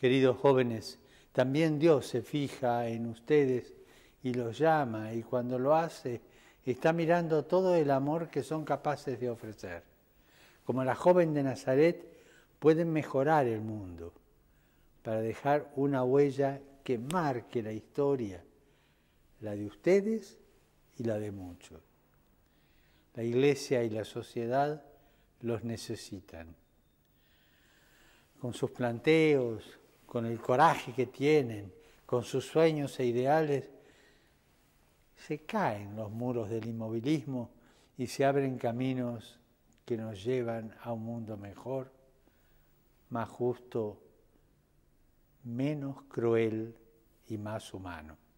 Queridos jóvenes, también Dios se fija en ustedes y los llama y cuando lo hace está mirando todo el amor que son capaces de ofrecer. Como la joven de Nazaret, pueden mejorar el mundo para dejar una huella que marque la historia, la de ustedes y la de muchos. La iglesia y la sociedad los necesitan. Con sus planteos, con el coraje que tienen, con sus sueños e ideales, se caen los muros del inmovilismo y se abren caminos que nos llevan a un mundo mejor, más justo, menos cruel y más humano.